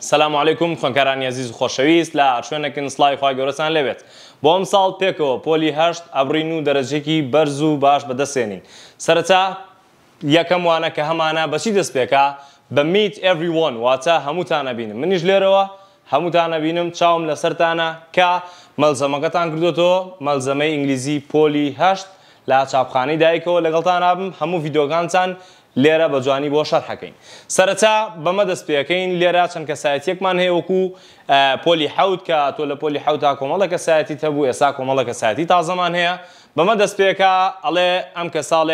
سلام عیکم خوۆنکارانی عزیز خۆشەویست لە شوێنەکن سلای خخوای گەورەسان لەوێت بۆ ئەم ساڵ پێکەوە پۆلی هەشت ئەبرین و دەرەجێکی بەرز و باش بەدەسێنین سەرەتا یەکەم وانە کە هەمانە بەچی دەست پێکە بە میت ئەوریوان واتە هەمووتانە بینم منیش لێرەوە هەمووتانە بینم چاوم لەسەرتانە کە مەلزەمەکەتان کردوەوە مەلزەمەی ئینگلیزی پۆلی هەشت لە چاپخانەی دایکەوە لەگەڵتان نابم هەموو ڤیددیۆگانچان لێرە بە جوانی بۆ شەرحەکەین سەرەتا بەمە دەست پێەکەین لێرە چەند کەسایەتێکمان هەیە وەکو پولی حوت تول پولی حوت کە تۆ لە پۆلی حوتا کۆمەڵە کەسایەتی هەبوو ئێستا کۆمەڵە کەسایەتی تازەمان پی بەمە دەست ام ئەڵێ سال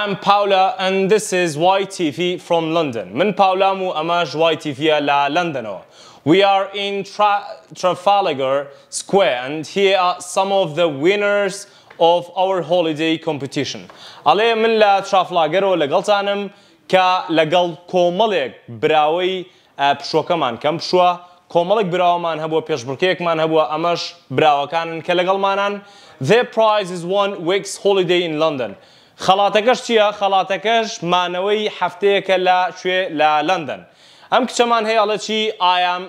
ام پاولا اند دس از وای تی وی from لندن من پاولا مو پاولام تی وی لا لندن او We are in Tra Trafalgar Square and here are some of the winners of our holiday competition. ئەڵێ من لە چافلاگەرەوە لەگەڵتانم کە لەگەڵ کۆمەڵێک براوەی پشۆکەمان کەم پشووە کۆمەڵێک براوەمان هەبووە پێشبڕکەیەکمان هەبووە ئەمەش براوەکانن کە لەگەڵمانان The prize is one weeks holiday in London. خەڵاتەکەش چییە؟ خەڵاتەکەش مانەوەی هەفتەیەکە لە شوێ لە لندن. ئەم کچەمان هەیە ئەڵە چی ئایام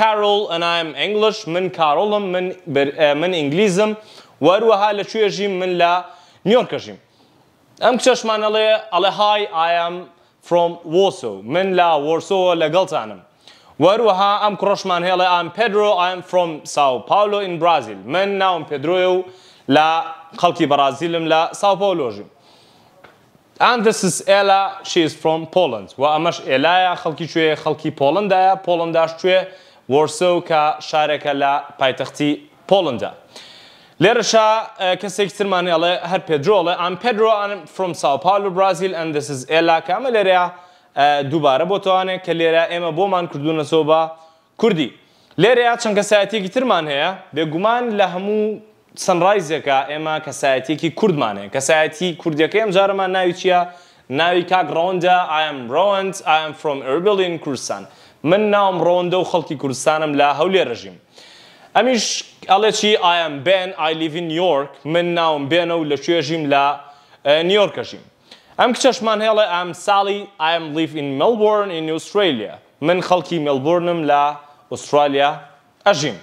Carol and I am English من کارۆڵم من ئینگلیزم وەروەها لە کوێژیم من لە نیۆرکەژیم ئەم کچەشمانەڵێ ئەڵێ های ئایام فرۆم وۆسۆ من لە وەرسۆوە لەگەڵتانم وەروەها ئەم کڕۆشمان هێڵێ ئام پدرۆ ئایم فرۆم ساو پاولۆ ئین برازیل من ناوم پێدرۆە و لە خەڵکی بەرازیلم لە ساوپۆلۆژیم ئەندسس ئێلا شیز فرۆم پۆلند و ئەمەش ئێلایە خەڵکی کوێ خەڵکی پۆلندایە پۆلنداش کوێ وەرسە و کە شارێکە لە پایتەختی پۆلندا. لێرەشا کەسێکترمانی ئەڵێ هەر پێدرۆڵێ ئەم پێدرۆم فرۆم ساوپالو برازیل ئەندسز ئێلا کامە لێرەیە دووبارە بۆ توانێت کە لێرە ئێمە بۆمان کردوونە سۆبا کوردی. لێرەیە چەند کەسایەتێکی ترمان هەیە بێگومان لە هەموو سنڕایزەکە ئێمە کەسایەتێکی کوردمانەیە کەسایەتی کوردیەکە ئەم جارمان ناوی چییە؟ ناوی کاک ڕۆندا ئایم ڕۆند ئایم فرۆم ئەربلین کوردستان. من ناوم ڕۆندە و خەڵکی کوردستانم لە هەولێ ڕژیم. ئەمیش ئەڵێکی ئایم بن ئایلیڤین نیویورک من ناوم بێنە و New York لە نیویۆرکەژیم. ئەم کچەشمان هێڵێ ئەم ساڵی ئایم لیفین ملبورن in ئوسترالیا من خلقي ملبورنم لا ئوسترالیا اجيم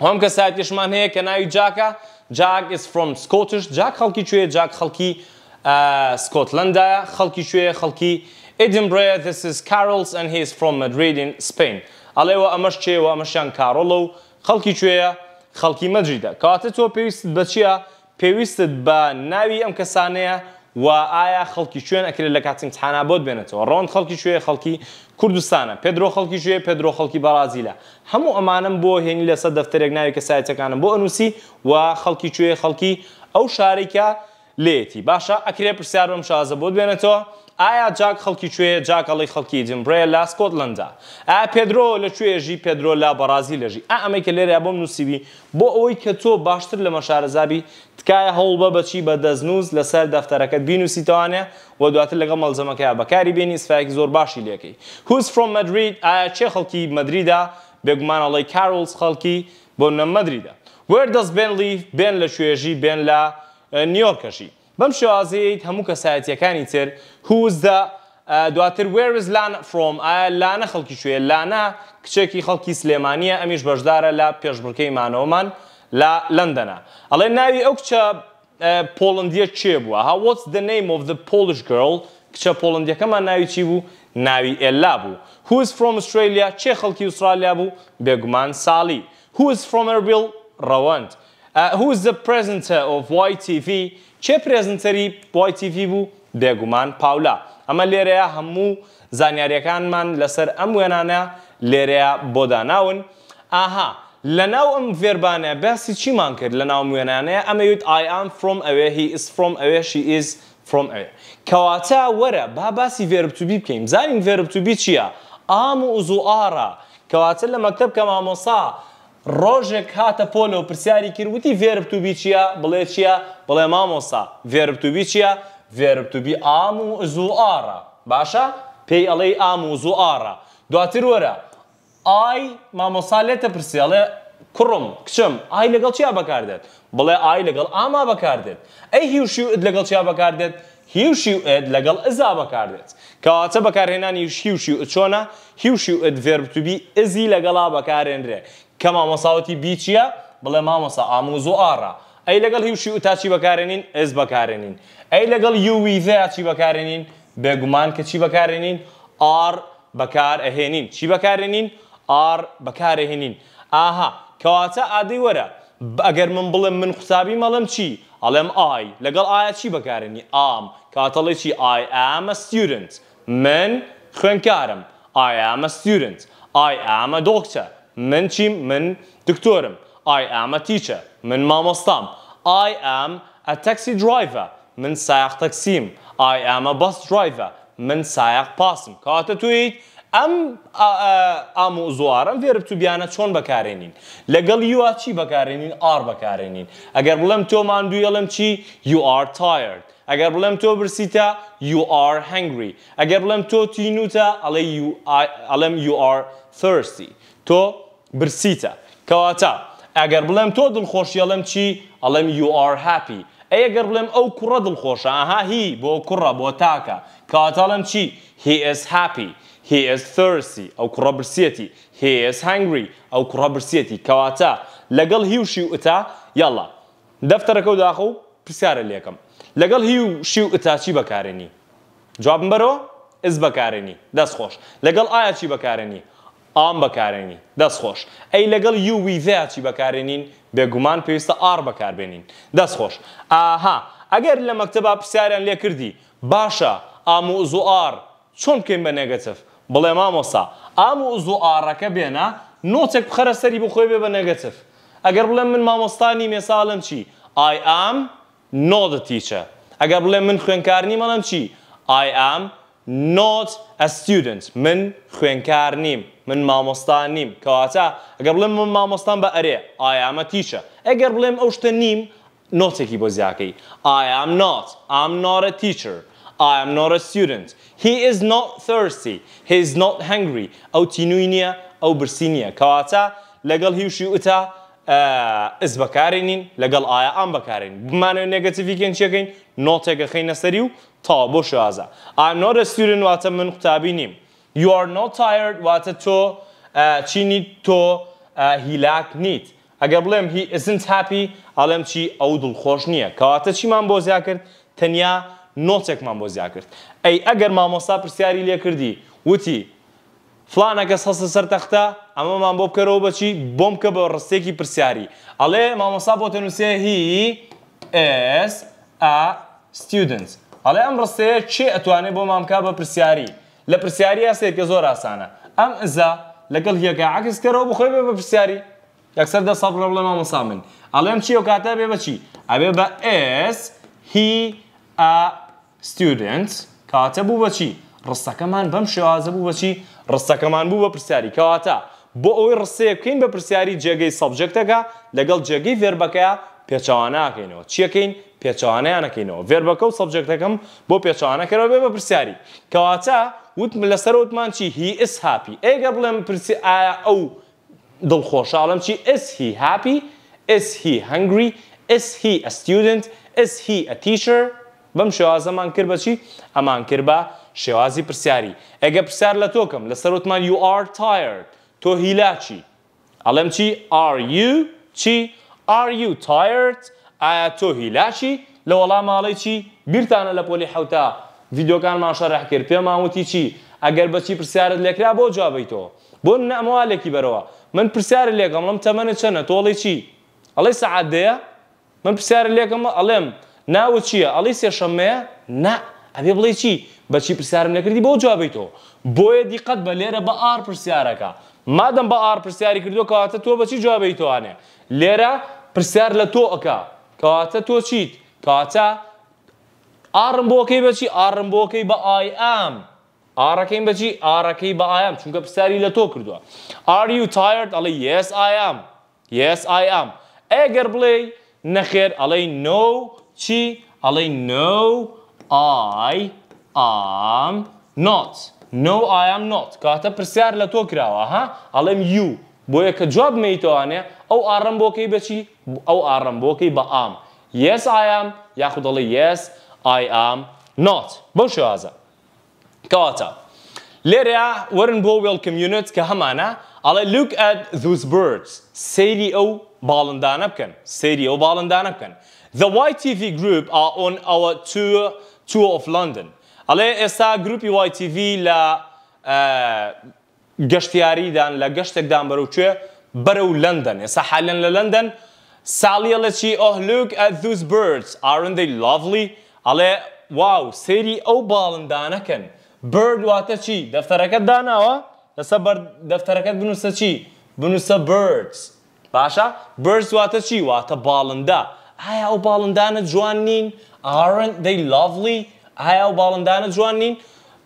هم کە يش هەیە کە ناوی جاکە جاک is from سکۆتش جاک خلقي کوێ جاک خلقي سكوتلندا خلقي کوێ خلقي ئیدمبرێ this is Carol's and he is from Madrid in Spain. ئەڵێوە ئەمەش وامشيان كارولو خەڵکی کوێیە خەڵکی مەجیدا کاتە تۆ پێویست بەچیە پێویستت بە ناوی ئەم کەسانەیە و ئایا خەڵکی شوێن ئەکرێت لە کاتیمتحانا بۆت بێنێتەوە ڕۆن خەڵکی شوێ خەڵکی کوردستانە پێدرۆ خەڵکی شوێ پێدرۆ خەڵکی بەرازیلە هەموو ئەمانم بۆ هێنی لەسەر دەفتەرێک ناوی کەسایەتەکانم بۆ ئەنووسی و خەڵکی کوێ خەڵکی ئەو شارێکە لێتی باشە ئەکرێ پرسیار بەم شازە بۆ دوێنێتەوە ئایا جاک خەڵکی کوێ جاکەڵی خەڵکی جمبرێ لا سکۆتلندا ئا پێدرۆ لە کوێژی پێدرۆ لا بەڕازی لەژی ئا ئەمەی کە لێرە بۆم نووسیوی بۆ ئەوەی کە تۆ باشتر لە مەشارەزابی تکایە هەوڵ بە بەچی بە دەستنووس لەسەر دەفتەرەکەت بینوسیتوانێ و دواتر لەگەڵ مەلزەمەکەی بەکاری بینی سفایەکی زۆر باشی لەکەی هوس فرۆم مدرید ئایا چێ خەڵکی مدریدا بێگومانەڵی کارلز خەڵکی بۆ نەمەدریدا وەردەست بێن لیف بێن لە شوێژی بێن لە نیۆرکەشی بەم شوازیت هەموو کە سایەتیەکانی تر Who's the دواتر where is لانا from لانا خەڵکی شوێ لانا کچێکی خەڵکی سلێمانیە ئەمیش بەشدارە لە پێشبڕکەی مانەوەمان لە لەندەنە ئەڵێ ناوی ئەو کچە پۆلندیە چێ بووە ها what's the name of the Polish girl کچە پۆلندیەکەمان ناوی چی بوو ناوی ئێلا بوو who is from Australia چێ خەڵکی ئوسترالیا بوو بێگومان ساڵی who is from Erbil ڕەوەند who is the presenter of YTV چێ پرێزنتەری YTV بوو بێگومان پاولا ئەمە لێرەیە هەموو زانیاریەکانمان لەسەر ئەم وێنانە لێرەیە بۆداناون ئاها لە ناو ئەم ڤێربانە باسی چیمان کرد لە ناو وێنانەیە ئەمەوت ئایان فرۆم ئەوێ هی ئیس فرۆم ئەوێشی ئیز فرۆم ئەوێ کەواتە وەرە با باسی ڤێربتوبی بکەین زانین ڤێربتوبی چییە؟ ئام و زوعاە کەواتە لە مەکتب کە مامۆسا ڕۆژێک هاتە پۆلۆ پرسیاری کردوتی ڤێربتوبی چییە بڵێ چییە بڵێ مامۆسا ڤێربتوبی چییە؟ ڤێربتوبی ئام و زوئارە باشە پێی ئەڵێ ئام و زوئارە دواتر وەرە ئای مامۆسالێتە پرسیڵێ کوڕم کچم ئای لەگەڵ چیا بەکاردێت بڵێ ئای لەگەڵ ئاما بەکاردێت ئەی هیوشی و لەگەڵ چیا بەکاردێت هیوشی و ئێت لەگەڵ ئزا بەکاردێت کەواتە بەکارهێنانی هیوشی و چۆنە هیوشی و ئەت ڤێربتوبی ئزی لەگەڵا بەکارێنرێ کە مامۆساوەتی بیچیە بڵێ مامۆسا ئاموزۆ ئارە ئەی لەگەڵ هیوشی و تاچی بەکارێنین ئێز بەکارێنین ئەی لەگەڵ یویزەیە چی بەکارێنین بێگومان کە چی بەکارێنین ئار بەکار ئەهێنین چی بەکارێنین ئار بەکارەهێنین ئاها کەواتە عادی وەرە ئەگەر من بڵێم من قوتابی مەڵم چی ئەڵێم ئای لەگەڵ ئایا چی بەکارێنی ئام کاتەڵی چی ئای ئامە student من خوێنکارم ئای student ستودنت ئای ئامە دۆکچە من چیم من دکتۆرم ئای ئامە teacher من مامۆستام ئای ئام ئە taxi driver من سایق تەکسیم ئای ئەمە بەس درایڤە من سایق پاسم کاتە تویت ئەم ئامۆزوارم فێرب تو بیانە چۆن بەکارێنین لەگەڵ یوا چی بەکارێنین ئار بەکارێنین ئەگەر بڵم تۆ مادوویەڵم چی یوR تایرد ئەگەر بڵم تۆ برسیتە یوR هەنگری ئەگەر بڵم تۆ تینوتە ئەڵێ ئەڵم یوR ثرسی تۆ برسیتە کەواتە ئەگەر بڵێم تۆ دڵخۆشیەڵم چی ئەڵم یوR هاپی ئەگەر بڵێم ئەو کوڕە دڵخۆشە ئاها هی بۆ کوڕە بۆ تاکە کاتاڵم چی هیئس هاپی هیئس ثرسی ئەو کوڕە برسیەتی هیئس هەنگری ئەو کوڕە برسیەتی کەواتە لەگەڵ هیوشی و ئتا یاڵە دەفتەرەکە و داخە و پرسیارە لێکم لەگەڵ هی و شی و ئتاچی بەکارێنی جوابم بەرەوە ئز بەکارێنی دەستخۆش لەگەڵ ئایا چی بەکارێنی ئام بەکارێنی دەستخۆش ئەی لەگەڵ یویڤیا چی بەکارێنین بێگومان پێویستە ئار بەکاربێنین دەستخۆش ئاها ئەگەر لە مەکتتەبا پرسیاریان لێ کردی باشە ئامۆزۆ ئار چۆن بکەین بە نەگەچف بڵێ مامۆسا ئامۆزۆ ئارەکە بێنە نۆچێک بخەرە سەری بخۆی بێ بە نەگەچف ئەگەر بڵێم من مامۆستانی مێساڵم چی ئای ئام نۆدە تیچە ئەگەر بڵێ من خوێنکارنی مەڵم چی ئای ئام not a student من خوێنکار نیم من مامۆستان نیم کەواتە ئەگەر بڵێم من مامۆستان بە ئەرێ ئایامە تیشە ئەگەر بڵێم ئەو شتە نیم نۆتێکی بۆ زیاکەی I am not I'm not a teacher I am not a student he is not thirsty he is not hungry ئەو تینووی نییە ئەو برسی نییە کەواتە لەگەڵ هیوشی وتە ئەس بەکارێنین لەگەڵ ئایا ئام بەکارین بمانە نگەتیفیکەن چەکەین نۆتێکەخەی نەسەری و تا بۆ شازە I'm not a student واتە من قوتابی نیم You are not tired واتە تۆ چینی تۆ هیلاک نیت ئەگەر بڵێم هی isn't happy ئەڵێم چی ئەو دڵخۆش نییە کەواتە چیمان بۆزیا کرد تەنیا نۆچێکمان بۆزیا کرد ئەی ئەگەر مامۆستا پرسیاری لێ کردی وتی فلانە کەس هەستە سەر تەختە ئەمەمان بۆ بکەرەوە بەچی بۆم کە بە ڕستێکی پرسیاری ئەڵێ مامۆستا بۆ تەنووسێ هی S students هەڵێ ئەم ڕستەیە چێ ئەتوانێت بۆ مامکا بە پرسیاری لە پرسیاری یاسێککە زۆر ئاسانە ئەم ئەزا لەگەڵ یەکە عکسکەەوە بخۆی بێ بە پرسیاری یەکسەر دە سەڵ لە مامەسا من ئەڵێم چی و کاتە بێ بەچی ئەبێ بە ئس هی student کاتە بوو بەچی ڕستەکەمان بەم شێوازە بوو بەچی ڕستەکەمان بوو بە پرسیاری کەواتە بۆ ئەوەی ڕستەیە بکەین بە پرسیاری جێگەی سەبجەکتەکە لەگەڵ جێگەی ڤێربەکەە پێچوانە ناکەینەوە چیەکەین پێچوانەیانەکەینەوە ڤێربەکە و سەبجەکتەکەم بۆ پێچوانەکەەوە بێ بە پرسیاری کەواتە وتم لەسەر وتمان چی هی ئس هاپی ئێگە بڵێم پرسی ئایا ئەو دڵخۆشاڵم چی ئس هی هاپی ئس هی هەنگری ئس هی ئە ستودنت ئس هی ئە تیشر بەم شێوازەمان کرد بەچی ئەمان کرد بە شێوازی پرسیاری ئەگە پرسیار لە تۆکەم لەسەر وتمان you are tired تۆ هیلاچی ئەڵێم چی are you چی are you tired؟ ئایا تۆ هیلاشی لە وەڵام ماڵی چی بیرتانە لە پۆلی حوتا ڤیددیوکانمان شەڕح کرد پێماوتی چی ئەگەر بەچی پرسیارت لێکرا بۆ جوابیتەوە بۆ نەمووالێکی بەرەوە من پرسیار لێکم لەم تەمەە چەنە تۆڵی چی ئەڵی سەعات دەیە من پرسیار لێکم ئەڵێم ناوت چییە ئەڵی سێشەمەیە نا ئەبێ بڵێ چی بەچی پرسیارم نەکردی بۆ جوابیتەوە بۆیە دیقەت بە لێرە بە ئار پرسیارەکە مادەم بە ئار پرسیاری کردو کەواتە تۆ بەچی جوابیتوانێ لێرە پرسیار لە تۆ ئەکە کاتە تۆ چیت کاتە ئارم بۆکەی بەچی ئارم بۆکەی بە ئای ئام ئارەکەین بەچی ئارەکەی بە ئاام چونکە پرسیاری لە تۆ کردووە ئاری و تایرد ئەڵی یس ئایام یس ئایام ئەگەر بڵێ نەخێر ئەڵەی نۆ چی ئەڵەی نۆ ئای ئام نۆت نۆ ئایام نۆت کاتە پرسیار لە تۆ کراوە ها ئەڵێم یو بۆیە کە جواب او ئەو ئارەم بۆکەی بچی ئەو با آم yes I am ئایام یاخود دەڵی یس ئای ئام نات بەو شێوازە کەواتە لێرە ورن بۆ وێڵکم یونت کە هەمانە ئەڵێ لوک ئەت دووس بردز سەیری او باڵندانە بکەن سەیری ئەو باڵندانە بکەن The YTV group are on our tour tour of London ئەڵێ ئێستا گروپی YTV لە گەشتیاریدان لە گەشتێکدان بەرەوچێ بەرە و لەندەن ێسا حالەن لە لەندەن ساڵیە لە چی ئۆهلوک ئەدوز برس ئارندەی لاڤلی ئەڵێ واو سێری ئەو باڵندانەکەن برد واتە چی دەفتەرەکەت داناوە لەسەر دەفتەرەکەت بنووسە چی بنووسە برس باشە برس واتە چی واتە باڵندا ئایا ئەو باڵندانە جوان نین ئارندەی لاڤلی ئایا ئەو باڵندانە جوان نین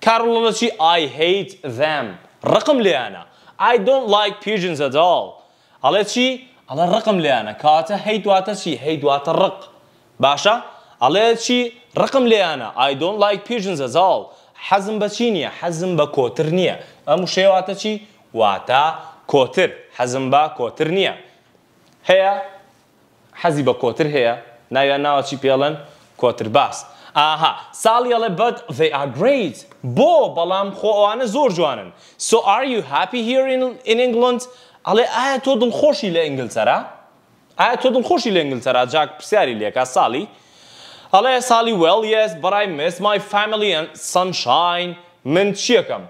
کارڵەڵەچی I hate them. ڕقم لیانە I don't like pigeons at all ئەڵێ چی ئەڵە ڕقم لیانە کاتە هەی دواتە چی هەی دواتە ڕق باشە ئەڵێ چی ڕقم لیانە I don't like pigeons at all حەزم بە چی نییە حەزم بە کۆتر نییە ئەم شێواتە چی واتە کۆتر حەزم بە کۆتر نییە هەیە حەزی بە کۆتر هەیە ناویان ناوە چی پێڵەن کۆتر باس ئاها ساڵیەڵێ بەت they are great بۆ بەڵام خۆ ئەوانە زۆر جوانن so are you happy here in, in England ئەڵێ ئایا تۆ دڵخۆشی لە ئینگلتەرا ئایا تۆ دڵخۆشی لە ئینگلتەرا جاک پرسیاری لێکا ساڵی ئەڵێ ساڵی well yes but I miss my family and sunshine من چیەکەم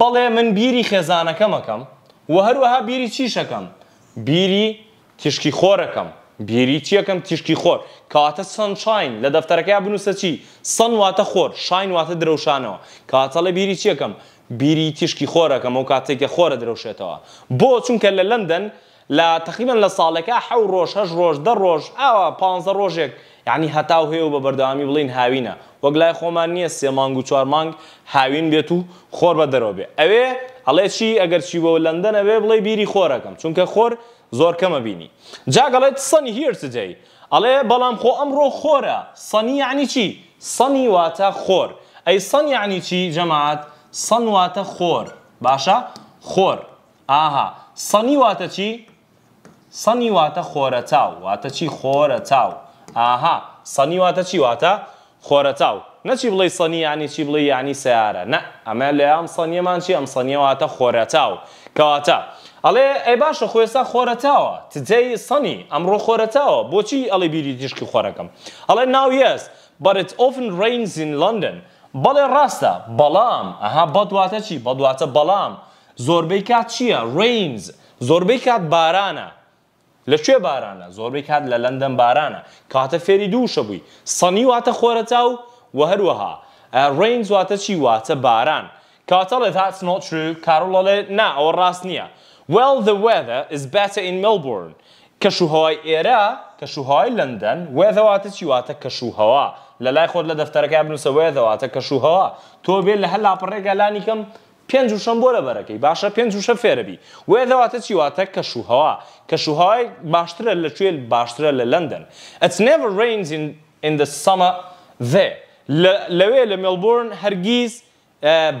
بەڵێ من بیری خێزانەکەمەکەم و هەروەها بیری چیشەکەم بیری تشکی خۆرەکەم بیری چیەکەم تیشکی خۆر کاتە سن شاین لە دەفتەرەکەی بنووسە چی سن واتە خۆر شاین واتە درەوشانەوە کاتە لە بیری چیەکەم بیری تیشکی خۆرەکەم و کاتێکە خۆرە درەوشێتەوە بۆ چونکە لە لەندەن لە تقریبان لە ساڵەکە حە ڕۆژ هەش ڕۆژ دە ڕۆژ ئەوە پ ڕۆژێک یعنی هەتاو هێ و بە بەردەوامی بڵین هاوینە وەک لای خۆمان نییە سێ مانگ و چوار مانگ هاوین بێت و خۆر بە دەرەوە بێ ئەوێ ئەڵێ چی ئەگەر چی بۆ لەندەنە بێ بڵێ بیری خۆرەکەم چونکە خۆر زۆر کەمە بینی جاگەڵێت سنی هیرسجەی ئەڵێ بەڵام خۆ ئەمڕۆ خۆرە سنی یعنی چی سنی واتە خۆر ئەی سن یعنی چی جەماعات سن واتە خۆر باشە خۆر ئاها سنی واتە چی سنی واتە خۆرە چاو واتە چی خۆرە چاو ئاها سنی واتە چی واتە خۆرە چاو نەچی بڵێ سنی ینی چی بڵێ ینی سیارە نە ئەمە لە ئەم سنیەمان چی ئەم سنیەواتە خۆرە چاو کەواتە ئەڵێ ئەی باشە خۆێستا خۆرەتاوە تجەی سەنی ئەمڕۆ خۆرەتاوە بۆچی ئەڵێ بیری دیشکی خۆرەکەم ئەڵێ ناو یس بەرت ئۆفن ڕینز in لندن بەڵێ ڕاستە بەڵام ئەها بەدواتە چی بەدواتە بەڵام زۆربەی کات چییە ڕینز زۆربەی کات بارانە لەکوێ بارانە زۆربەی کات لە لەندەن بارانە کاتە فێری دووشە بووی سەنی واتە خۆرەتا و وە هەروەها ڕینز واتە چی واتە باران کاتەڵێت هات سنۆ کارڵەڵێ نا ئەوە ڕاست نییە Well, the weather is better in Melbourne. كشوهاي کەشوهوای ئێرە کەشوهای لەندەن وێدەواتە چیواتە کەشوهوا لە لای خۆت لە دەفتەرەکە بنووسە وێدەواتە کەشوهوا تۆ بێت لە هەلا پڕێگەلانی کەم پێنج و شەم بۆرە بەرەکەی باشا پێنج وشە فێرەبی وێدەواتە چیواتە واتس کەشوهای باشترە لە کوێل باشترە لە لەندەن It's never rains in, in the summer there لەوێ لە مێلبورن هەرگیز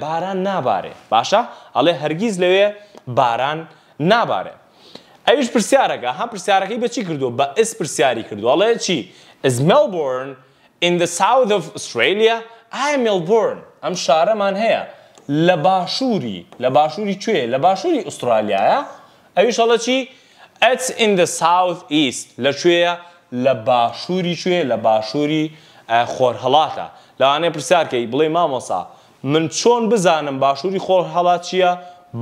باران نابارێ باشا علي هرگيز لوي باران نابارێ نابارێ ئەویش پرسیارەکە هەم پرسیارەکەی بەچی کردووە بە ئس پرسیاری کردووەڵێ چی is Melbourne in the south of Australia I am Melbourne ئەم شارەمان هەیە لە باشووری لە باشووری کوێ لە باشووری ئوسترالیایە ئەویش هەڵە چی It's in the south east لەکوێە لە باشووری کوێ لە باشووری خۆرهڵاتە لەوانێ پرسیارکەی بڵێ مامۆسا من چۆن بزانم باشووری خۆرهڵات چییە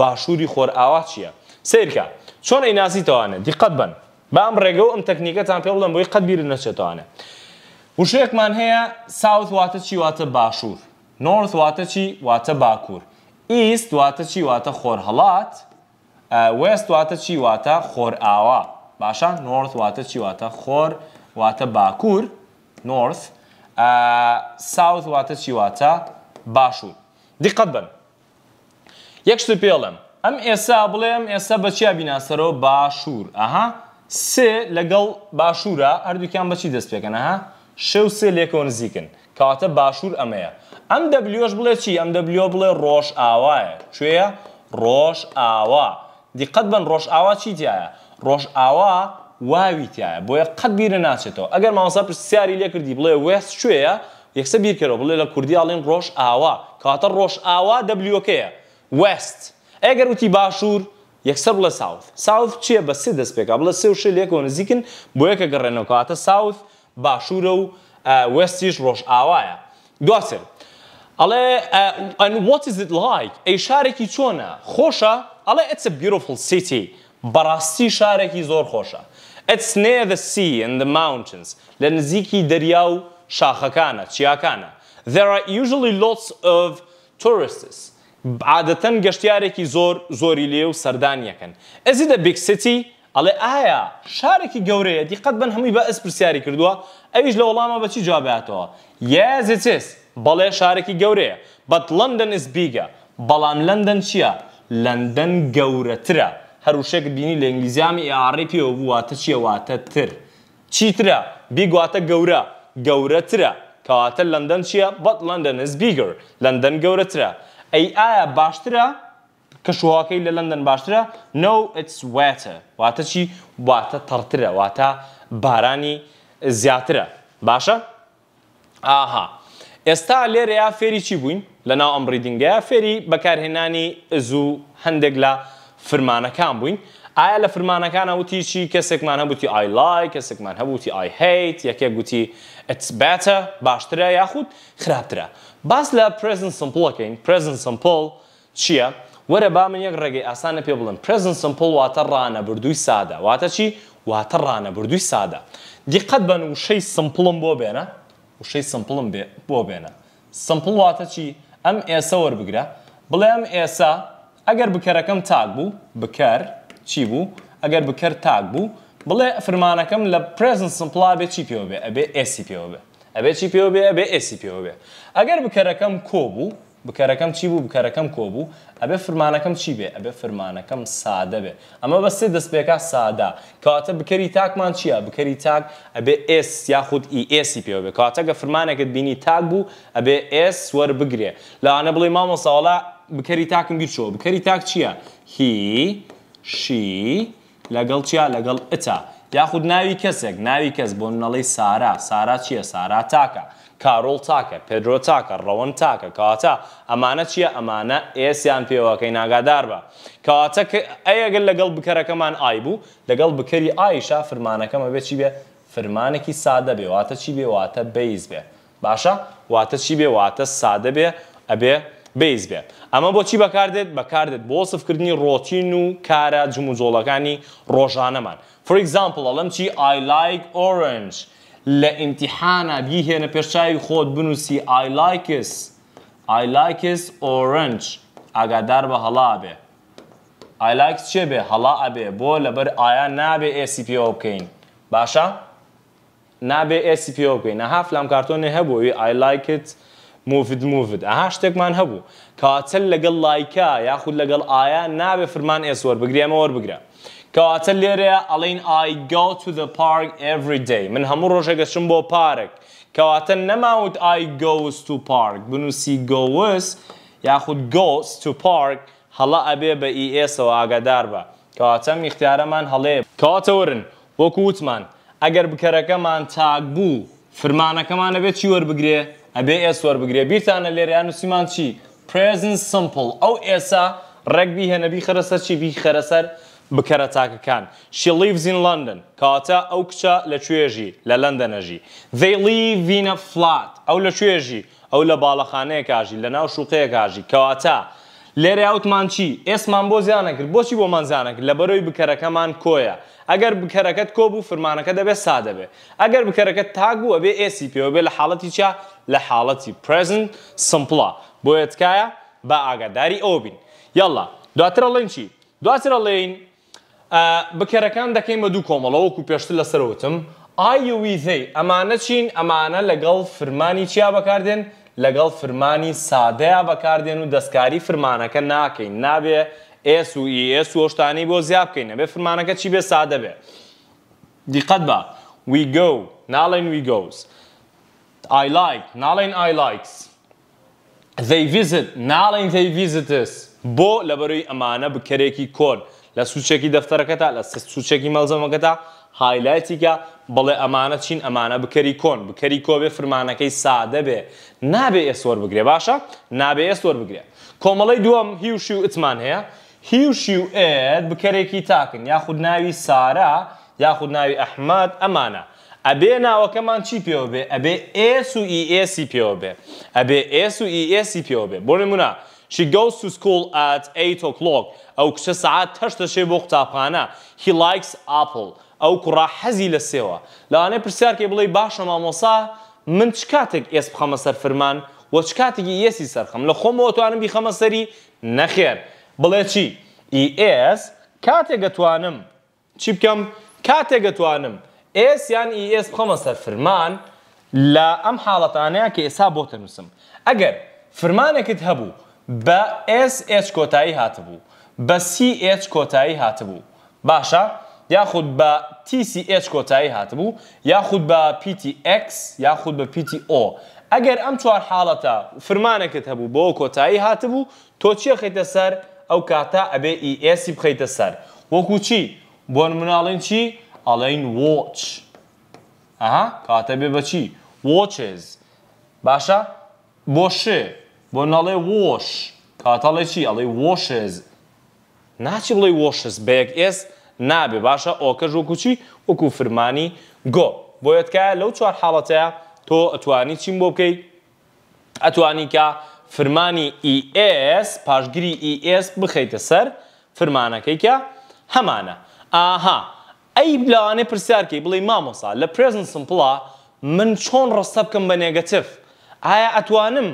باشووری خۆرئاوا چییە سیرکە چۆن ئەیناسیتەوانە دیقەت بن بام ڕێگە و ئەم تەکنیکەتان پێ بڵم بۆی قەت بیر نەچێتوانە وشەیەکمان هەیە ساوت واتە چی واتە باشوور نۆرت واتە چی واتە باکوور ئیست واتە چی واتە خۆر هەڵات وست واتە چی واتە خۆر ئاوا باشە نۆرت واتە چی واتە خۆر واتە باکوور نۆرت ساوت واتە چی واتە باشوور دیقەت بن یەک شت پێڵم ئەم ئێسا بڵێم ئێستا بە چیا بیناسەرەوە باشوور ئەها سێ لەگەڵ باشوورە هەردووکیان بەچی دەست پێکەنەها شەو سێ لێکەوە نزیکن کاتە باشوور ئەمەیە ئەم دەبلیۆش بڵێ چی ئەم دەبلیۆ بڵێ ڕۆژ ئاوایە کوێە ڕۆژ ئاوا دیقەت بن ڕۆژ ئاوا چی تایە ڕۆژ ئاوا واویتیایە بۆیە قەت بیرە ناچێتەوە ئەگەر مامەسا پرسیاری لێ کردی بڵێ وست شوێە یەکسە بیرکەەوە بڵێ لە کوردی ئاڵێن ڕۆژ ئاوا کاتە ڕۆژ ئاوا دەبلیۆکەیە وست. ئەگەر وتی باشوور یەکسەر بڵە ساوت ساوت چییە بە سێ دەست پێکا بڵە سێ و شێ لێکەوە نزیکن بۆ یەکە گەڕێنەوە کاتە ساوت باشوورە و وستیش ڕۆژ ئاوایە دواسێ ئەڵێ وتیزت لایک ئەی شارێکی چۆنە خۆشە ئەڵێ ئەچە بیرۆفڵ سیتی بەڕاستی شارێکی زۆر خۆشە ئەس نێ the sea and the mountains لە نزیکی دەریا و شاخەکانە چیاکانە there are usually lots of tourists عادەتەن گەشتیارێکی زۆر زۆری لێ و سەردانیەکەن. ئەزی دە بکسەتی ئەڵێ ئایا شارێکی گەورەیە دیقەت بن هەمووی بە ئەس پرسیاری کردووە ئەویش لە وەڵامە بەچی جواباتەوە. یازێچێس بەڵێ شارێکی گەورەیە بەت لەندەن ئسبیگە بەڵام لەندەن چییە؟ لەندەن گەورەترە هەروشێک بینی لە ئنگلیزیامی ئیاڕی پێوە بوواتە چیەواتە تر. چیترە بیگواتە گەورە گەورەترە کەواتە لەندەن چییە بەت لەندەن ئسبیگەر لەندەن گەورەترە. ئەی ئایا باشترە کە شوواکەی لە لەندەن باشترە نو ئەوێتە واتە چی واتە تەرترە واتە بارانی زیاترە باشە؟ ئاها ئێستا لێرەیە فێری چی بووین لە ناو ئەم ڕیدینگەیە فێری بەکارهێنانی زوو هەندێک لە فرمانەکان بووین ئایا لە فرمانەکانە وتی چی کەسێکمان هەبووتی ئای لای کەسێکمان هەبووتی ئای هیت یەکێک گوتی ئەتباتە باشترە یاخود خراپترە باس لە پرزن سمپڵەکەین پرزن سمپڵ چییە؟ وەرە با من یەک ڕێگەی ئاسانە پێ بڵن پرزن سمپڵ واتە ڕانەبردووی سادە واتە چی واتە ڕانەبردووی سادە دیقەت بن وشەی سمپڵم بۆ بێنە وشەی سمپڵم بۆ بێنە سمپڵ واتە چی ئەم ئێسە وەربگرە بڵێم ئێسا ئەگەر بکەرەکەم تاک بوو بکەر چی بوو ئەگەر بکەر تاک بوو بڵێ فرمانەکەم لە پرزن سمپڵا بێ چی پێوە بێ ئەبێ ئسی پێوە بێ ئەبێ چی پێوە بێ ئەبێ ئسی پێوە بێ ئەگەر بکەرەکەم کۆبوو بکارەکەم چی بوو بکارەکەم کۆبوو ئەبێ فرمانەکەم چی بێ ئەبێ فرمانەکەم سادە بێ ئەمە بە سێ دەستپێکە سادا کاتە بکەری تاکمان چییە بکەری تاک ئەبێ ئس یاخود ئیسی پێوە بێ کاتەگە فرمانێکت بینی تاک بوو ئەبێ ئس وەربگرێ لاانە بڵێ مامە ساڵا بکەری تاکم گیرچەوە بکەری تاک چییە؟ هی شی لەگەڵ چیا لەگەڵ ئتا. یاخود ناوی کەسێک ناوی کەس بۆ نەڵی سارا سارا چییە سارا تاکە کارۆڵ تاکە پێدرۆ تاکە ڕەوەن تاکە کەواتە ئەمانە چییە ئەمانە ئێسیان پێوەکەی ناگادار بە کەواتە ئەگەر لەگەڵ بکەرەکەمان ئای بوو لەگەڵ بکەری ئایشا فرمانەکەمە بێت چی بێ فرمانێکی سادە بێ واتە چی بێ واتە بیز بێ باشە واتە چی بێ واتە سادە بێ ئەبێ بیز بێ ئەمە بۆچی بەکاردێت بەکاردێت بۆ سفکردنی ڕۆتین و کارە جموجۆڵەکانی ڕۆژانەمان For example ئەڵم چی I like orange لە ئیمتیحانە بیهێنە پێشچاوی خۆت بنووسی I likes I likes orange ئاگادار بە هەڵا بێ I likes چێ بێ هەڵا ئەبێ بۆ لەبەر ئایا نابێ ACPO بکەین باشە؟ نابێ ACPO بکەین نەها فلام کارتۆنێ هەبووی I likes موفد موفد ئەها شتێکمان هەبوو کاتل لەگەڵ لایکە یاخود لەگەڵ ئایا نابێ فرمان ئێسوەر بگرێمە وەربگرە کەواتە لێرەیە ئەڵین I go to the park every day من هەموو ڕۆژە گەشتم بۆ پارک کەواتە نەماوت I goes to park بنووسی goes یاخود goes to park هەڵە ئەبێ بە ئیئسەوە e ئاگادار بە کەواتەم اختیارەمان هەڵێ کەواتە ورن وەکو وتمان ئەگەر بکەرەکەمان تاک بوو فرمانەکەمانە بێت چی وەربگرێ ئەبێ ئێس وەربگرێ بیرتانە لێریان نووسیمان چی؟ present simple ئەو ئێسا ڕێگبی هەنەبی خەرەسەر چی بی خەرەسەر بکەرە تاکەکان she lives in London کاتە ئەو کچە لە کوێژی لە لەندەنەژی they live in a flat ئەو لە کوێژی ئەو لە باڵەخانەیە کاژی لە ناو شوقەیە کاژی کەواتە لێرە ئەوتمان چی ئێسمان بۆ زیانە کرد بۆچی بۆ مانزانەکرد لە بەرۆی بکەرەکەمان کۆیە ئەگەر بکەرەکەت کۆ بوو فرمانەکە دەبێت سا دەبێت ئەگەر بکەرەکەت تاگووە بێ ئێسی پێوە بێ لە حاڵەتی چا لە حاڵەتی پرزن سمپڵا بۆ ئێتکایە بە ئاگاداری ئەو بین یاڵە دواترە لەین چی دواترە لەین بکەرەکان دەکەین بە دوو کۆمەڵەوەکو پێشتر لە سەرۆتم ئایویزەی ئەمانە چین ئەمانە لەگەڵ فرمانی چیا بەکاردێن لەگەڵ فرمانی سادەیە بەکاردێن و دەستکاری فرمانەکە ناکەین نابێ ئس و ئس وەشتانی بۆ زیاب بکەین نەبێ فرمانەکە چی بێ سادە بێ دیقەت بە we go ناڵێن we goes I like ناڵێن I likes they visit ناڵێن they visit us بۆ لەبەروی ئەمانە بکەرێکی کۆن لە سوچێکی دەفتەرەکەتا لە سوچێکی مەلزەمەکەتا هایلایتیکە بڵێ ئەمانە چین ئەمانە بکەری کۆن بکەری کۆبێ فرمانەکەی سادە بێ نابێ ئێسۆر بگرێ باشە نابێ ئێسۆر بگرێ کۆمەڵی دووەم هیوشی و ئتمان هەیە هیوشی و ئێت بکەرێکی تاکن یاخود ناوی سارا یاخود ناوی ئەحمد ئەمانە ئەبێ ناوەکەمان چی پێوە بێ ئەبێ ئێس و ئیسی پێوە بێ ئەبێ ئێس و ئیسی پێوە بێ بۆ نمونە She goes to school at 8 o'clock. ئەو کچە سعات هەشتەشێ بۆ قوتابخانە. He likes apple. ئەو کوڕا حەزی لە سێوە. لەوانەیە پرسیار کێ بڵێ باشە مامۆسا من چ کاتێک ئێس بخەمە سەر فرمان وە چ کاتێکی یەسی سەرخەم لە خۆمەوە توانم بیخەمە سەری نەخێر. بڵێ چی؟ ئیS کاتێک دەتوانم چی بکەم کاتێک دەتوانم. ئێس یان ئیS بخەمە سەر فرمان لە ئەم حاڵەتانەیە کە ئێسا بۆ تەنووسم. ئەگەر فرمانێکت هەبوو بە SH کۆتایی هاتبوو بە CH کۆتایی هاتبوو باشە یاخود بە TCH کۆتایی هاتبوو یاخود بە PTX یاخود بە PTO ئەگەر ئەم چوار حاڵەتە فرمانەکەت هەبوو بۆ کۆتایی هاتبوو تۆ چیە خیتە سەر ئەو کاتە ئەبێ ئیسی e بخەیتە سەر وەکو چی بۆ مناڵین چی ئەڵین وچ ئەها کاتە بێ بەچی وچز باشە بۆ ش بۆ ناڵێ وۆش کاتەڵێ چی ئەڵێ وۆشز ناچی بڵێ وۆشز بەیەک ئێس نابێ باشە ئۆکەژ وەکوچی وەکو فرمانی گۆ بۆیەتکایە لەو چوار حاڵەتەیە تۆ ئەتوانی چیم بۆ بکەیت ئەتوانی کە فرمانی ئیS پاشگیری ئیS بخەیتە سەر فرمانەکەی کە هەمانە ئاها ئەی لەوانێ پرسیارکەی بڵێ مامۆسا لە پرزن سمپڵا من چۆن ڕستە بکەم بە نێگەتف ئایا ئەتوانم؟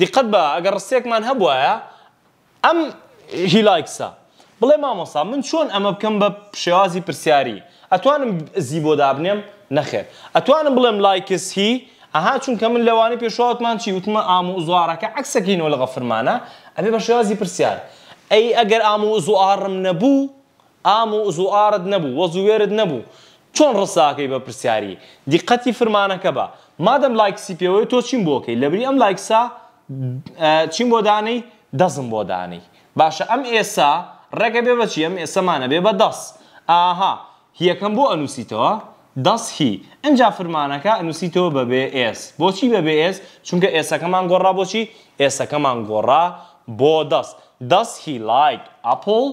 دیقەت بە ئەگەر ڕستێکمان هەبواە ئەم هیلایکسە بڵێ مامۆسا من چۆن ئەمە بکەم بە شێوازی پرسیاری ئەتوانم زیبۆ دابنێم نەخێر ئەتوانم بڵێم لایکس هی ئەها چونکە من لەوانی پێشواتمان چی وتمە ئاموزوارەکە عکسەکەینەوە لەگە فرمانە ئەبێ بە شێوازی پرسیار ئەی ئەگەر ئاموزوارم نەبوو ئاموزوارت نەبوو وەزوێرت نەبوو چۆن ڕساکەی بە پرسیاری دیقەتی فرمانەکە بە مادەم لایکسی پێوەی تۆ چیم بۆکەی لەبری ئەم لایکسا چیم بۆدانی دەزم بۆدانی باشە ئەم ئێسا ڕێگە بێ بەچی ئەم ئێسەمانە بێ بە دەست ئاها هیەکەم بۆ ئەنووسیتەوە دەست هی ئەجا فرمانەکە ئەنووسیتەوە بە بێئس بۆچی بە بێئس چونکە ئێسەکەمان گۆڕا بۆچی ئێسەکەمان گۆڕا بۆ دەست دەست هی لایک ئەپل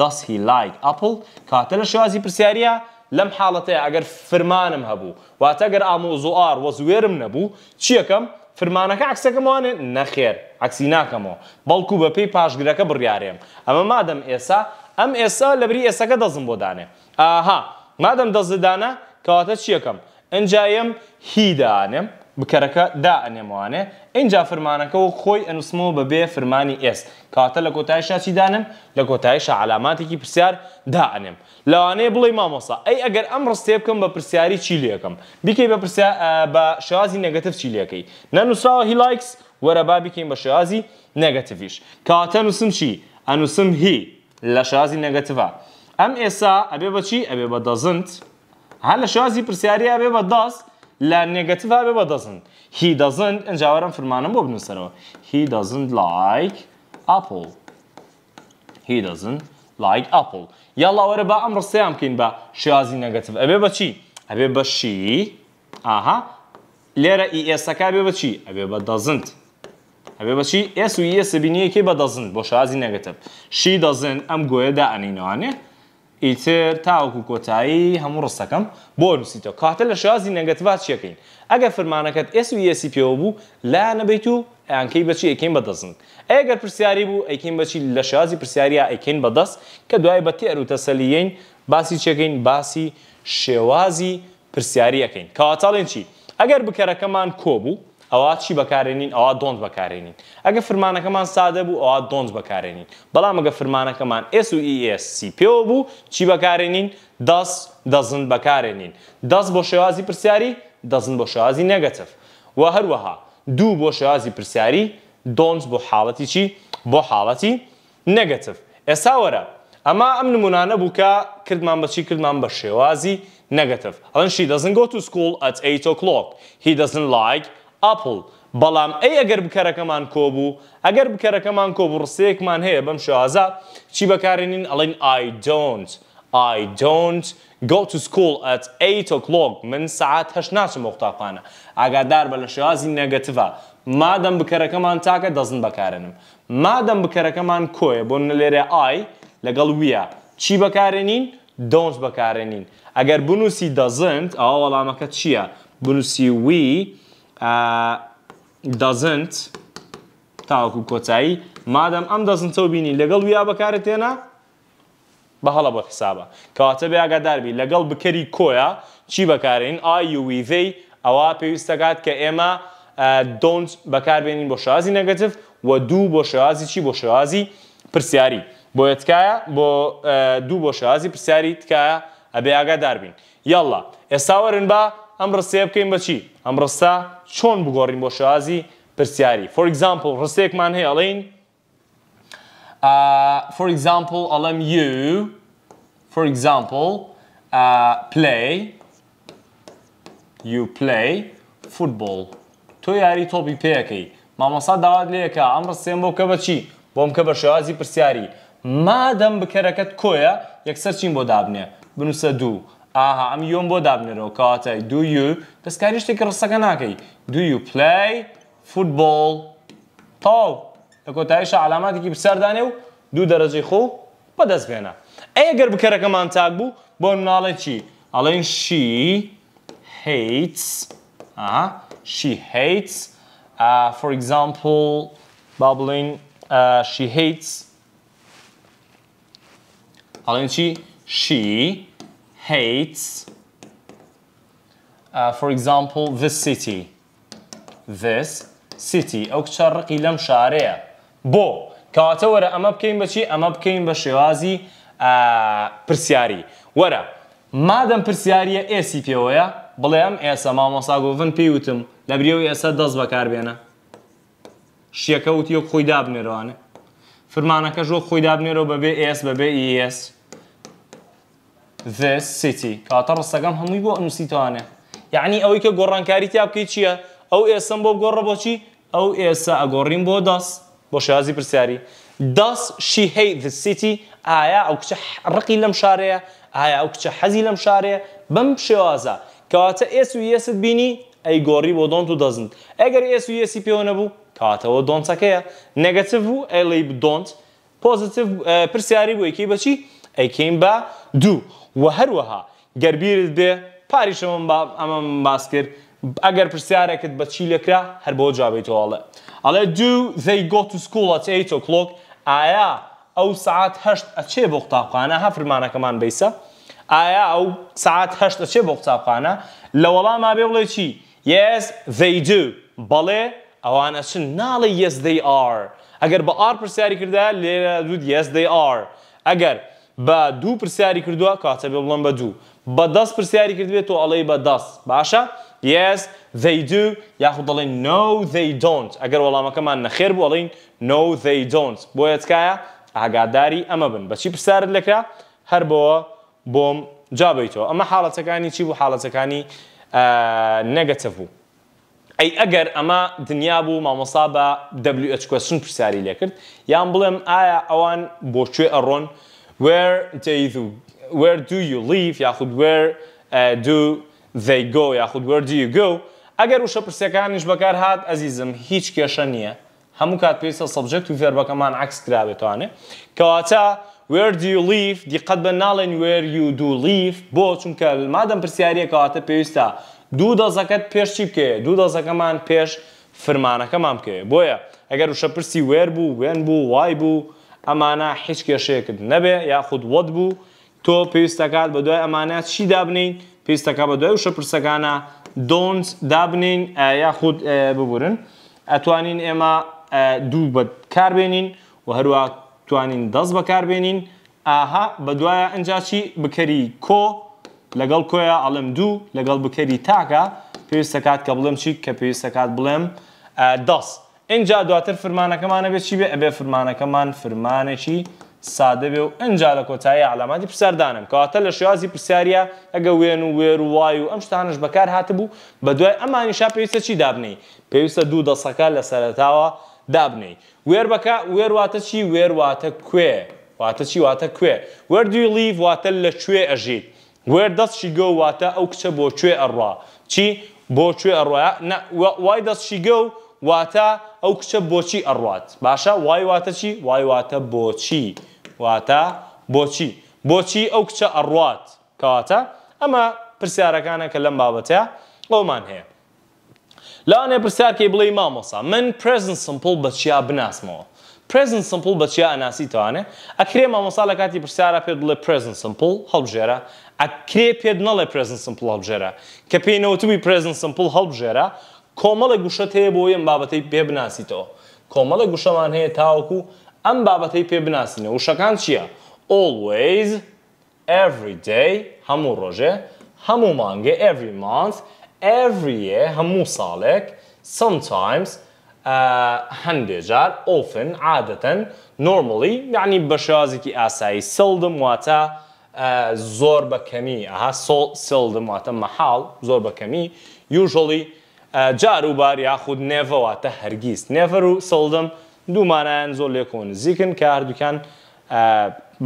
دەست هی لایک ئەپل کاتە لە شوازی پرسیارە لەم حاڵەتەیە ئەگەر فرمانم هەبوو واتە گەر ئامۆزۆار وە زوێرم نەبوو چیەکەم فرمانەکە عکسەکەموانێ نەخێر عکسی ناکەمەوە بەڵکو بە پێی پاشگرەکە بڕیارێم ئەمە مادەم ئێسا ئەم ئێسا لەبری ئێسەکە دەزم بۆ دانێ ئاها مادەم دەزدانە کەواتە چیەکەم ئەنجایم هیدانێم بکەرەکە دائنێموانێ اینجا فرمانەکە و خۆی ئەنووسمەوە بە بێ فرمانی ئێس کاتە لە کۆتای شاسیدانم لە کۆتایشە علاماتێکی پرسیار دائنێم لەوانەیە بڵێ مامۆسا ئەی ئەگەر ئەم ڕستێ بکەم بە پرسیاری چیلەکەم بیکەی بە بە شازی نەگەتف چیلەکەی نەنووسراوە هیلایکس وەرە با بکەین بە شازی نەگەتفیش کاتە نووسم چی ئەنووسم هی لە شازی نەگەتەوە ئەم ئێسا ئەبێ بەچی ئەبێ بە دەزنت هەر لە شازی پرسیاریا بێ بە دەست لا نيجاتيف هذا بابا doesn't he doesn't انجاورا فرمانا بو بنسروا he doesn't like apple he doesn't like apple يلا ورا با امر سيام كين با شازي نيجاتيف ابي بشي ابي بشي اها ليرا اي اس كا ابي بشي ابي با doesn't ابي بشي اس و اس بنيه كي با doesn't بو شازي نيجاتيف she doesn't ام گويدا انينوانه ئیتر تاوەکو کۆتایی هەموو ڕستەکەم بۆ نووسیتەوە کاتە لە شازی نەگەتبات چیەکەین ئەگە فرمانەکەت ئسسی پێوە e بوو لا نەبیت و ئەیانکەی بچی ئەکەین بەدەستن ئەگەر پرسیاری بوو ئەیکەین بچی لە شازی پرسیاریا ئەیکەین بەدەست کە دوای بە تێر و تەسەلیین باسی چەکەین باسی شێوازی پرسیاری ئەەکەین کەواتاڵێن چی ئەگەر بکەرەکەمان کۆبوو ئەوە چی بەکارێنین ئەوە دۆنج بەکارێنین ئەگە فرمانەکەمان سادە بوو ئەوە دۆنج بەکارێنین بەڵام ئەگە فرمانەکەمان SUESC پێوە بوو چی بەکارێنین دەست دەزن بەکارێنین دەست بۆ شێوازی پرسیاری دەزن بۆ شێوازی نەگەتف و هەروەها دوو بۆ شێوازی پرسیاری دۆنج بۆ حاڵەتی چی بۆ حاڵەتی نەگەتف ئێستا وەرە ئەما ئەم نمونانە بوو کە کردمان بەچی کردمان بە شێوازی negative. And she doesn't go to school at 8 o'clock. He doesn't like ئاپل بەڵام ئەی ئەگەر بکەرەکەمان کۆبوو ئەگەر بکەرەکەمان کۆبوو ڕسەیەکمان هەیە بەم شازە چی بەکارێنین ئەڵین I don't I don't go to school at 8 o'clock من سعات هەش ناچم مختاقانە ئاگادار بە لە شێوازی نەگەتڤە مادەم بکەرەکەمان تاکە دەزن بەکارێنم مادەم بکەرەکەمان کۆیە بۆ لێرێ ئای لەگەڵ ویە چی بەکارێنین دۆنج بەکارێنین ئەگەر بنووسی دەزنت ئەوە وەڵامەکە چییە بنووسی وی دەزنت تاوەکو کۆچایی مادەم ئەم دەزنتە بینی لەگەڵ ویا بەکارت تێنا بە هەڵە بە حسابە کەواتە بێگاداربی لەگەڵ بکەری کۆیە چی بەکارین ئایویڤی ئەوە پێویستەکات کە ئێمە دۆنج بەکاربێنین بۆ شازی نەگەتف و دوو بۆ شێوازی چی بۆ شێوازی پرسیاری بۆیە تکایە بۆ دوو بۆ شێوازی پرسیاری تکایە ئەبێ ئاگاداربین یاڵە ئێستا وەرن بە ئەم ڕستەیە بکەین بەچی ئەم ڕستا چۆن بگۆڕین بۆ شازی پرسیاری for example ڕستێکمان هەیە ئەڵین for example ئەڵم you for example uh, play you play football تۆ یاری تۆپی پێەکەی مامۆسا داوات لەیەکە ئەم ڕستێن بۆ کە بەچی بۆم کە بە شێوازی پرسیاری مادەم بکەرەکەت کۆیە یەکسەر چین بۆ دابنێ بنووسە دوو هاها ئەم یۆم بۆ دابنەرەوە کاتای دو یو دەستکاری شتێکی ڕستەکە ناکەی دو یو پلی فوتبۆڵ تاو لە کۆتاییش علاماتێکی بسەردانێ و دوو دەرەجەی خۆ بەدەست بێنە ئەگەر بکەرەکەمان تاک بود باید مناڵێ چی ئەڵێن شی hates uh, she hates for example babbling she uh, hates ئەڵێن چی she hates, uh, for example, this city. This city. ئەو کچە ڕقی لەم شارەیە. بۆ کەواتە وەرە ئەمە بکەین بەچی ئەمە بکەین بە شێوازی uh, پرسیاری. وەرە مادەم پرسیاریە ئێسی پێوەیە بڵێم ئێسە مامۆساگۆڤن پێیوتم لە برێو ئێستا دەست بەکاربێنە. شیەکە وتیۆ خۆی دابنێرەوانە. فرمانەکە ژۆ خۆی دابنێرەوە بەبێ ئێس بەبێ ئیس. this city کاتە ڕستەکەم هەمووی بۆ ئەنووسیتوانێ یعنی ئەوەی کە گۆڕانکاری تیا بکەی چییە؟ ئەو ئێسم بۆ گۆڕە بۆچی ئەو ئێستا ئەگۆڕین بۆ دەست بۆ شازی پرسیاری دەست شیهی the city ئایا ئەو کچە ڕقی لەم شارەیە ئایا ئەو کچە حەزی لەم شارەیە بەم شێوازە کەواتە ئێس و یەست بینی ئەی گۆڕی بۆ دۆنت و دەزنت ئەگەر ئێس و یەسی پێوە نەبوو کاتەوە دۆنتەکەیە نگەتیڤ و ئەلی دۆنت پۆزیتیڤ پرسیاری بۆ یەکی بەچی ئەیکەین بە دوو و هەروەها گەربیرت بێ پاریشەمە ئەمە باس کرد ئەگەر پرسیارێکت بە چی لەکرا هەر بۆ جابێتەوەڵە ئەڵێ دو زەی گۆ تو سکوڵە چ کلۆک ئایا ئەو سعات هەشت ئەچێ بۆ قوتابخانە ها فرمانەکەمان بیسە ئایا ئەو سعات هەشت ئەچێ بۆ قوتابخانە لە وەڵام ما بێ بڵێ چی یس زەیدو بەڵێ ئەوانە چن ناڵی یسدەی ئار ئەگەر بە ئار پرسیاری کردە لێرە دوود یسدەی ئار ئەگەر بە دوو پرسیاری کردووە کاتە بێ بڵم بە دوو بە دەست پرسیاری کردوێت تۆ ئەڵێ بە دەست باشە yes they do یاخود دەڵێن no they don't ئەگەر وەڵامەکەمان نەخێر بوو ئەڵین no they don't بۆیە تکایە ئاگاداری ئەمە بن بەچی پرسیارت لەکرا هەر بەوە بۆم جابیتەوە ئەمە حاڵەتەکانی چی بوو حاڵەتەکانی نەگەتە بوو ئەی ئەگەر ئەمە دنیا بوو مامۆسا بە WH کوچن پرسیاری لێکرد یان بڵێم ئایا ئەوان بۆ کوێ ئەڕۆن where do where do you leave یاخود where uh, do they go یاخود where do you go ئەگەر وشە پرسیەکانیش بەکار هاات ئەزیزم هیچ کێشە نییە هەموو کات پێویستە سەبجەکت و فێربەکەمان عکس کرابێتوانێ کەواتە where do you leave دیقەت بە ناڵێن where you do leave بۆ چونکە مادەم پرسیارە کەواتە پێویستە دوو دەزەکەت پێشی بکەێ دوو دەزەکەمان پێش فرمانەکەمان بکەێ بۆیە ئەگەر وشە پرسی وێر بوو وێن بوو وای بوو ئەمانە هیچ کێشەیەکرد نەبێ یاخود وەت بوو تۆ پێویستەکات بە دوای ئەمانە چی دابنین پێویستەکە بە دوای وشە پرسەکانە دۆنس دابنین یاخود ببورن ئەتوانین ئێمە دوو بە کاربێنین و هەروە توانین دەست بەکاربێنین ئاها بە دوایە ئەنجاچی بکەری کۆ لەگەڵ کۆیە ئەڵم دوو لەگەڵ بکەری تاکە پێویستەکات کە بڵێم چی کە پێویستەکات بڵێم دەست. اینجا دواتر فرمانەکەمانە بێت چی بێ ئەبێ فرمانەکەمان فرمانێکی سادە بێ و ئەجا لە کۆتایی علاماتی پرسیاردانن کەواتە لە شوازی پرسیارە ئەگە وێن و وێر و وای و ئەم شتانش بەکار هاتبوو بە دوای ئەمانیشا پێویستە چی دابنی پێویستە دوو دەسەکە لە سەرتاوە دابنی وێر بەکە وێرواتە چی وێرواتە کوێ واتە چی واتە کوێ وەردوی لیڤ واتە لە کوێ ئەژیت وێر دەستشی گە واتە ئەو کچە بۆ کوێ ئەڕوا چی بۆ کوێ ئەڕواە وای دەستشی گە و واتە ئەو کچە بۆچی ئەڕات باشە وای واتە چی وای واتە بۆچی واتە بۆچی بۆچی ئەو کچە ئەڕات کەواتە ئەمە پرسیارەکانە کە لەم بابەتە ئەومان هەیە لاوانێ پرسیارکی بڵێ مامۆسا من پرزن سمپل بە چیا بناسمەوە پرزن سمپل بە چیا ئەناسیتوانێ ئەکرێ مامۆسا لە کاتی پرسیارە پێ بڵێ پرزن سمپل هەڵبژێرە ئەکرێ پێ نەڵێ پرزن سمپل هەڵبژێرە کە پێینەوەتوی پرزن سمپل هەڵبژێرە کۆمەڵە گوشە هەیە بۆ ئەم بابەتەی پێ بناسییتەوە کۆمەڵە گوشەمان هەیە تاوەکو ئەم بابەتەی پێ بناسیینە وشەکان چییە؟ always every day هەموو ڕۆژێ هەموو مانگە every month every year هەموو ساڵێک sometimes هەندێجار often عادەتەن normally یعنی بە شێوازێکی ئاسایی سڵدم واتە زۆر بە کەمی ئەها سڵدم واتە مەحاڵ زۆر بە کەمی usually جار وبار یاخود نێڤەواتە هەرگیز نێفەر و سەڵدم دوومانایان زۆر لێکۆ نزیکن کە هەردووکان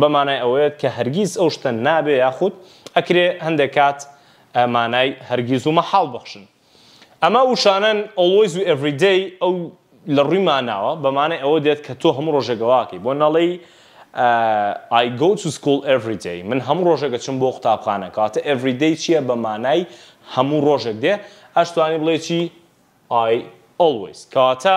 بەمانای ئەوەیە کە هەرگیز ئەو شتە نابێ یاخود ئەکرێ هەندێک کات مانای هەرگیز و مەحاڵ بەخشن ئەمە وشانەن ئەلۆیز و ئەڤریدەی ئەو لە ڕوویماناوە بەمانای ئەوە دێت کە تۆ هەموو ڕۆژێگەواکەی بۆ نەڵی I go to school every day من هەموو ڕۆژێکە چم بۆ قوتابخانە کاتە ئەڤریدەی چییە بە مانای هەموو ڕۆژێک دێ ئەشتوانی بڵێ چی I always کاتە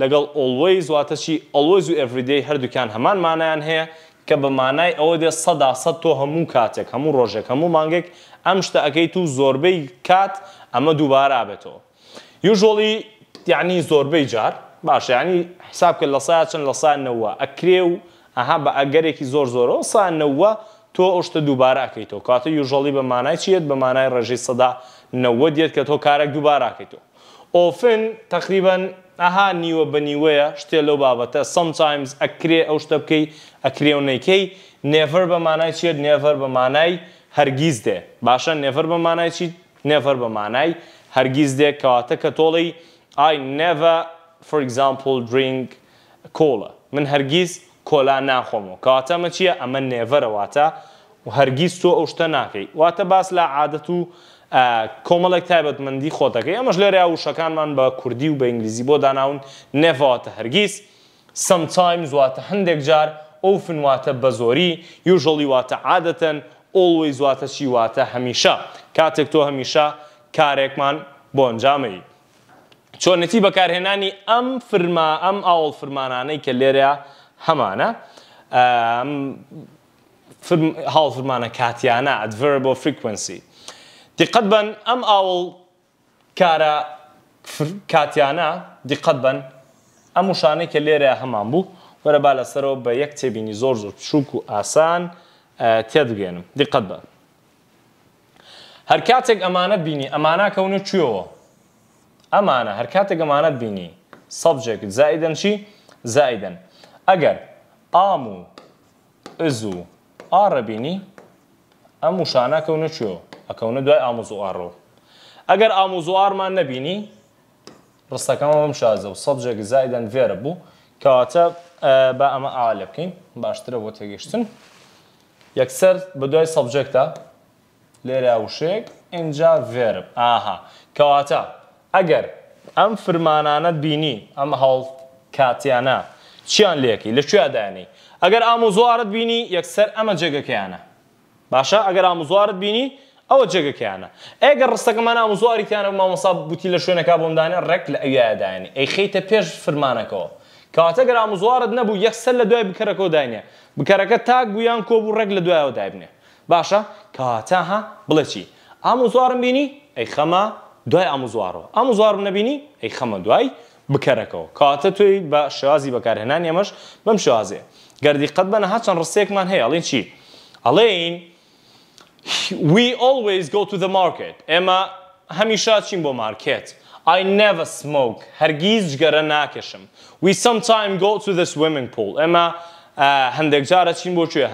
لەگەڵ always واتە چی always و everyday هەردووکان هەمان مانایان هەیە کە بە مانای ئەوە دێ سەدا سەد تۆ هەموو کاتێک هەموو ڕۆژێک هەموو مانگێک ئەم شتە ئەەکەیت و زۆربەی کات ئەمە دووبارە بێتەوە یژۆڵی یعنی زۆربەی جار باشە ینی حساب کرد لە سای چەند لە سانەوە ئەکرێ و ئەها بە ئەگەرێکی زۆر زۆرەوە سانەوە تۆ ئەوشتە دووبارە ئەەکەیتەوە کاتە یژەڵی بە مانای چیت بە مانای ڕێژەی سەدا نەوە دێت کە تۆ کارێک دووباراکەیتەوە ئۆفن تقریبان ئەها نیوە بەنیوەیە شتێ لەو بابەتە سمتایمز ئەکرێ ئەو شتە بکەی ئەکرێ و نەیکەی نێفەر بە مانای چێت نێفەر بە مانای هەرگیز دێ باشە نێفەر بە مانای چیت نێفەر بە مانای هەرگیز دێ کەواتە کە تۆڵی ئای نێڤە for example drink کۆڵە من هەرگیز کۆلا ناخۆمەوە کەواتە مە چییە ئەمە نێڤەرەواتە و هەرگیز تۆ ئەو شتە ناکەی واتە باس لە عادەت و کۆمەڵێک تایبەتمەندی خۆتەکەی ئەمەش لێرە وشەکانمان بە کوردی و بە ئینگلیزی بۆ داناون نەڤاتە هەرگیز سمتایم زواتە هەندێک جار ئەو فنواتە بە زۆری یوژەڵی واتە عادەتەن ئۆڵی زواتە چی واتە هەمیشە کاتێک تۆ هەمیشە کارێکمان بۆ ئەنجامەی. چۆنەتی بەکارهێنانی ئەم فرما ئەم ئاوڵ فرمانانەی کە لێرە هەمانە هاڵ فرمانە کاتیانە ئەدڤەر بۆ فریکوەنسی. دیقەت بن ئەم ئاوڵ کارە کاتیانە دیقەت بن ئەم وشانەی کە لێرە هەمان بوو وەرە با لەسەرەوە بە یەک تێبینی زۆر زۆر شوک و ئاسان تێدگەێنم دیقەت بن. هەر کاتێک ئەمانە بینی ئەمانە کەونە کوێوە ئەمانە هەر کاتێک ئەمانەت بینی سەبجێک زائدن چی زائدن ئەگەر ئام و ئز و ئارە بینی ئەم وشانە کەونە کوێوە ئەکەونە دوای ئاموزوارڕەوە ئەگەر ئاموزوارمان نەبینی ڕستەکەمە بەم شازە و سەبجێک زایدەن فێرە بوو کەواتە بە ئەمە ئالە بکەین باشترە بۆ تێگەشتن یەکسەر بە دوای سەبجێکتا لێرە وشێک اینجا فێرب ئاها کەواتە ئەگەر ئەم فرمانانە بینی ئەمە هەڵ کاتیانە چیان لێکی لەکوێدانی ئەگەر ئامۆزوارت بینی یەکسەر ئەمە جێگەکەیانە باشە ئەگەر ئامۆزوارت بینی ئەوە جێگەکەیانە ئەگەر ڕستەکەمان ئامزواریتیانە مامەساب بوتی لە شوێنەکە بۆمدانە ڕێک لە ئەویادانی ئەی خیتە پێش فرمانەکەەوە کاتە گەر ئامزوارت نەبوو یەخسەر لە دوای بکەرەکەەوە داینێ بکەرەکە تاک بوویان کۆبوو ڕێک لە دوایەوە دابنێ باشە کاتەها بڵێکی ئامزوارم بینی ئەی خەمە دوای ئامزوارەوە ئامزوارم نەبینی ئەی خەمە دوای بکەرەکەەوە کاتە توی بە شازی بەکارهێنان ئێمەش بەم شازێ گەردی قەت بەنە هاچەند ڕستێکمان هەیە ئەڵێن چی ئەڵێین؟ we always go to the market. Emma, hamisha çim market. I never smoke. Hergiz jgara nakeshim. We sometimes go to the swimming pool. Emma, hendek uh, jara çim bo çuye,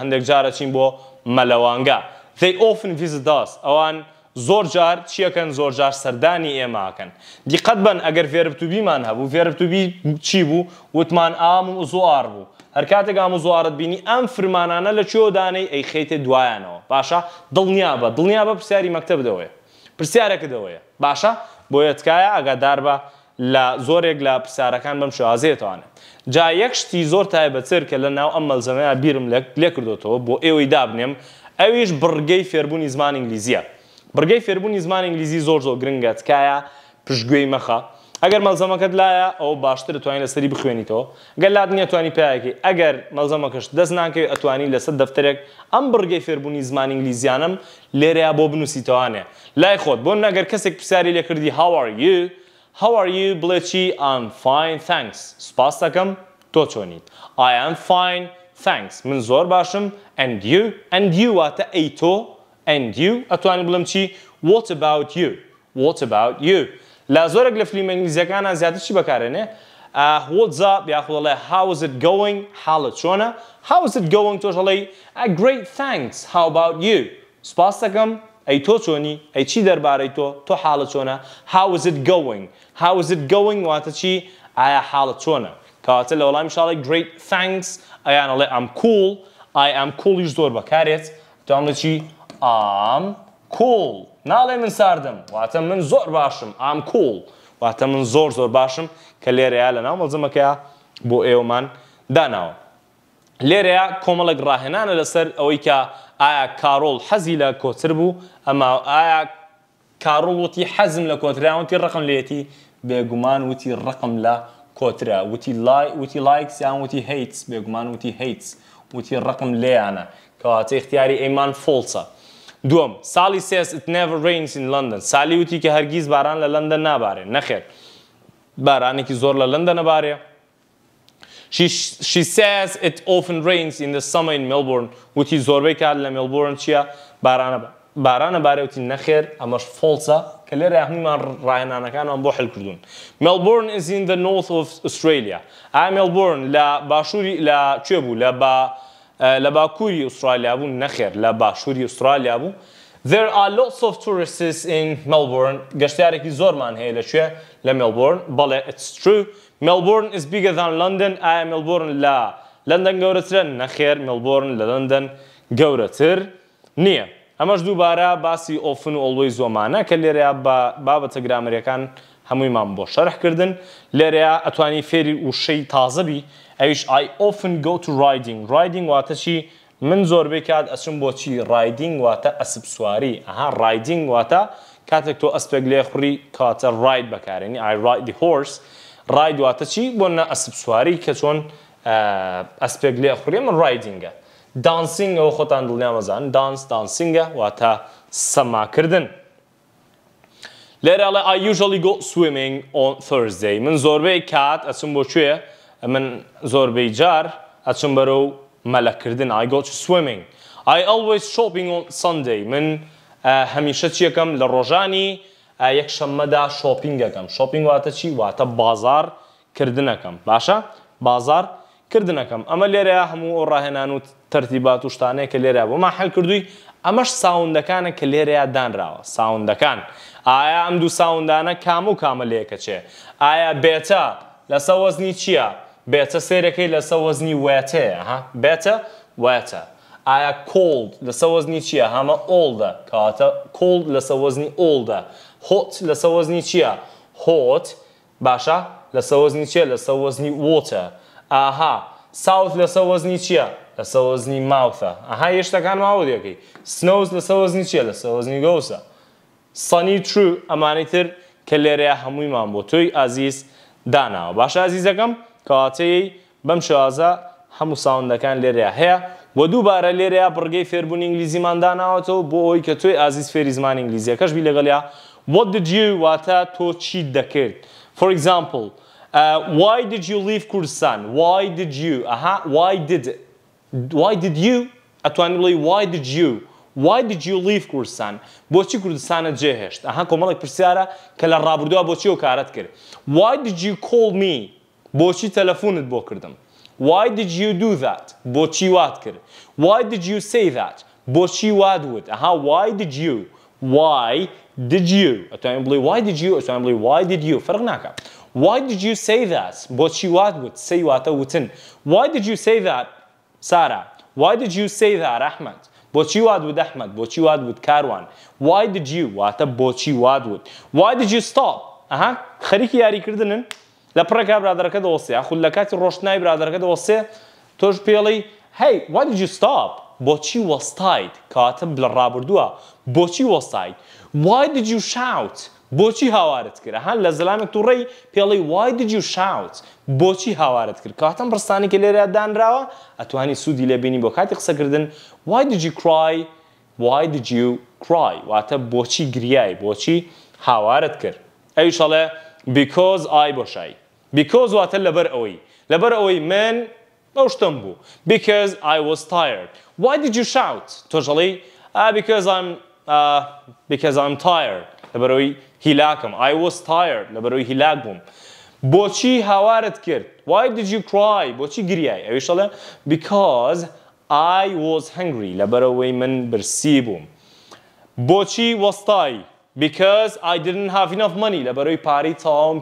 malawanga. They often visit us. Awan zor jar çiye kan zor jar ema kan. Di qadban agar verb to be man verb to be utman amu zuar هەر کاتێک ئاموزوارت بینی ئەم فرمانانە لە چۆدانەی ئەی خیتێ دوایانەوە باشە دڵنیا بە دڵنیا بە پرسیاری مەکتب دەوەیە پرسیارەکە دەوەیە باشە بۆیەتکایە ئاگادار بە لە زۆرێک لە پرسیارەکان بەم شازێتوانێت جا یەک شتی زۆر تایبەتر کە لە ناو ئەم مەلزەمەیە بیرم لێ کردوتەوە بۆ ئێوەی دابنێم ئەویش بڕگەی فێربوونی زمان ئینگلیزیە بڕگەی فێربوونی زمان ئینگلیزی زۆر زۆر گرنگەتکایە پشتگوێی مەخە ئەگەر مەلزەمەکەت لایە ئەو باشتر توانین لەسەری بخوێنیتەوە گەل لا نیە توانی پیاەکی ئەگەر مەلزەمەکەش دەست ناکەوێت ئەتوانی لەسەر دەفتەرێک ئەم بڕگەی فێربوونی زمانی ئنگلیزیانم لێرەیە بۆ بنووسیتەوانێ لای خۆت بۆ نەگەر کەسێک پرسیاری لێکردی هاواری هاواری بڵێکی ئام فین تانکس سپاس دەکەم تۆ چۆنیت ئایان فین تانکس من زۆر باشم ئەندیو ئەندیو واتە ئەی تۆ ئەندیو ئەتوانین بڵم چی وات about you what about you لە زۆرێک لە فلیمە ئینگلیزیەکانە زیاتر چی بەکارێنێ؟ What's up یاخڵێ How's it going حالت چۆنە؟ How's it going تو هەڵێ A great thanks how about you سپاس دەکەم ای تو چۆنی ای چی درباره تو تو حالت چۆنە How's it going How's it going واتە چی ئایا حاڵە چۆنە کەواتە لە وەڵامی great thanks ئەیانەڵێ ئەم cool I am cool زۆر بەکارێت I'm cool. ناڵێ من ساردم واتە من زۆر باشم ئام کوڵ واتە من زۆر زۆر باشم کە لێرەیە لە ناو مەزمەکەیە بۆ ئێوەمان داناوە لێرەیە کۆمەڵک ڕاهێنانە لەسەر ئەوەی کە ئایا کارۆڵ حەزی لە کۆتر بوو ئەما ئایا کارۆڵ وتی حەزم لە کۆتریا وتی ڕقم لێتی بێگومان وتی ڕقم لە کۆترە وتی لای وتی لایکس یان وتی هیتس بێگومان وتی هیتس وتی ڕقم لێیانە کەواتە اختیاری ئەیمان فڵسە. دوم ساڵی سێس it never rains in London ساڵی وتی کە هەرگیز باران لندن نابارێ نەخێت بارانێکی زۆر لە لندە نەبارێ She, she says it often rains in the summer in Melbourne وتی زۆربەی کار لە ملبورن چییە بارانە بارانە بارێوتی نەخێر ئەمەش فڵسە کە لێرە هەمومان ڕایەنانەکانمان بۆ حل کردوون. Melbourne is in the north of Australia. ئا Melbourne لە باشووری لە کوێ بوو لە بە لە باکووری ئوسترالیا بوون نەخێر لە باشووری ئوسترالیا بوو. There are lots of tourists in Melbourne. گەشتارێکی زۆرمان هەیە لەکوێ لە ملبورن بەڵێ it's true. Melbourne is bigger than London ئایا ملبورن لە لندن گەورەترە نەخێر ملبورن لە لندن گەورەتر نییە. ئەمەش دووبارە باسی ئۆفن و ئۆڵۆی زۆمانە کە لێرەیە بابەتە گرامەرەکان هەموویمان بۆ شەرحکردن لێرەیە ئەتوانی فێری وشەی تازەبی ئەویش I often go to riding riding واتە چی من زۆربەی کات ئەسم بۆچی riding واتە ئەسب سواری ئەها riding واتە کاتێک تۆ ئەسپێک لێ خوڕی کاتە رید بەکارێنی I ride the horse ڕای دواتە چی بۆ نە ئەسب سواری کە چۆن ئەسپێک لێ خوڕێ من ڕایدینگە دانسینگ ئەو خۆتان دڵنیامەزان دانس دانسینگە واتە سەماکردن. لێرەڵێ I usually go swimming on Thursday من زۆربەی کات ئەچم بۆ کوێ من زۆربەی جار ئەچم بەرە و مەلەکردن I go to swimming I always shopping on Sunday من هەمیشە چیەکەم لە ڕۆژانی یەک شەممەدا شۆپینگەکەم شۆپینگ واتە چی واتە بازار کردنەکەم باشە بازار کردنەکەم ئەمە لێرە هەموو ئەو ڕاهێنان و تەرتیبات و شتانەیە کە لێرە بۆ ما حل کردووی ئەمەش ساوندەکانە کە لێرەیە دانراوە ساوندەکان ئایا ئەم دوو ساوندانە کام و کامە لێکەچێ ئایا بێتە لەسە وەزنی چییە؟ بێتە سێرەکەی لەسەر وەزنی وێتەیە بێتە وێتە ئایا کۆلد لەسەر وەزنی چییە هەمە ئۆلدە کاتە کۆلد لەسەر وەزنی ئۆلدە هۆت لەسەر وەزنی چییە هۆت باشە لەسەر وەزنی چیە لەسەر وەزنی وۆتە ئاها ساوت لەسەر وەزنی چییە لەسەر وەزنی ماوتە ئەها هێشتەکان ماوە دەکەی سنوز لەسەر وەزنی چییە لەسەر وەزنی گەوسە سەنی ترو ئەمانەی تر کە لێرەیە هەموویمان بۆ تۆی ئازیز داناوە باشە ئازیزەکەم؟ کەواتەیە بەم شازە هەموو ساوندەکان لێرەیە هەیە بۆ دووبارە لێرەیە بڕگەی فێربوونی ئینگلیزیمانداناوەتەوە بۆ ئەوی کە تۆی ئازیز فێری زمان ئینگلیزیەکەش بی لەگەڵیا What did you واتە تۆ چی دەکرد For example uh, why did you leave Kurdistan why did you aha why did why did you ئەتوانین بڵێ why did you why did you leave کوردستان بۆچی کوردستانە جێهێشت ئەها کۆمەڵێک پرسیارە کە لە ڕابردووە بۆچی و کارەت کرد why did you call me بۆچی تەلەفونت بۆ کردم Why did you do that? بۆچی وات کرد Why did you say that? بۆچی وادوت ئەها why did you why did you ئەتوانین بڵێ why did you ئەتوانین بڵێ why did you فرق ناکە Why did you say that? بۆچی واتوت سی واتە وتن Why did you say that? سارا Why did you say that ئەحمد بۆچی وادوت ئەحمد بۆچی وادوت کاروان Why did you واتە بۆچی وادوت Why did you stop؟ ئەها خەریکی یاریکردنن لە پڕێکا برادەکە دەوەسێ خود لە کاتی ڕۆشنای برادەکە دەوەسێ تۆش پێڵی هەی وادیجی ستاپ بۆچی وەستایت کاتم لە ڕابردووە بۆچی وەستایت وای دیجی و شاوت بۆچی هاوارت کرد هەان لە زلامێک توڕێی پێڵی وای دیجی و شاوت بۆچی هاوارت کرد کاتم پرستانی کە لێرە دانراوە ئەتوانی سوودی لێبینی بۆ کاتی قسەکردن وای دیجی کرای وای دیجی و کرای واتە بۆچی گریای بۆچی هاوارت کرد ئەویشەڵێ بیکۆز ئای بۆشایی because what لبر أوي من أوشتنبو. because I was tired why did you shout توجلي ah, because I'm ah, because I'm tired لبر أوي I was tired لبر أوي هلاكم. بوشي هوارت why did you cry بوشي غرياي أيشاله because I was hungry لبر أوي من برسيبوم was tired because I didn't have enough money لبر أوي باري تاوم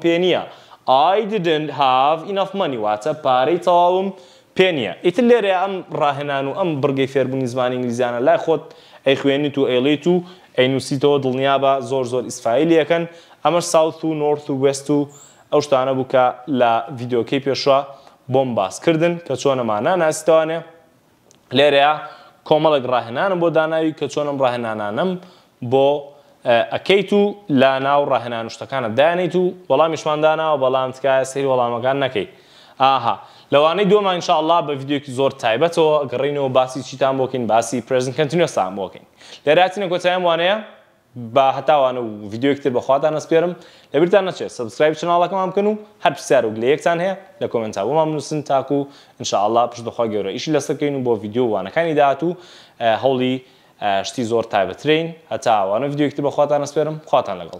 I didn't have enough money واتە پارەی تەواوم پێ نییە ئیتر لێرە ئەم ڕاهێنان و ئەم بڕگەی فێربوونی زمانی ئنگلیزیانە لای خۆت ئەی خوێنیت و ئێڵیت و ئەینوسیتەوە دڵنیا بە زۆر زۆر ئیسفاایلیەکەن ئەمە ساوت و نۆرت و وست و ئەو شتانە بووکە لە ڤیددیوکەی پێشوە بۆم باسکردن کە چۆنەمانە ناستوانێ لێرەیە کۆمەڵک ڕاهێنانم بۆ داناوی کە چۆنم ڕاهێنانانم بۆ ئەکەیت و لا ناو ڕاهێنانوشتەکانە دانیت و وەڵامیشمانداناوە بەڵام تکایە سری وەڵامەکان نەکەی ئاها لەوانەی دومان انشاءله بە یددیوکی زۆر تایبەتەوە گەڕینەوە باسی چیتان بۆکەین باسی پرزن کنتینوسان بۆکەین لەراتینە کۆتیان وانەیە بە هەتاوانە و یددیوکتتر بەخواتان نسپێرم لەبرتان نەچێت سبسکرایب چناڵەکەمان بکەن و هەر پرسیار و لەیەکتان هەیە لە کۆمنتا بۆمان نووسن تاکو و انشاءله پشت بەخوا گەورە ئیشی لەسەکەین و بۆ یددیو وانەکانی داات و هەوڵی شتی زۆر تایبەترین هەتا ئەوانە یددیوکتی بەخواتان ئەسپێرم خواتان لەگەڵ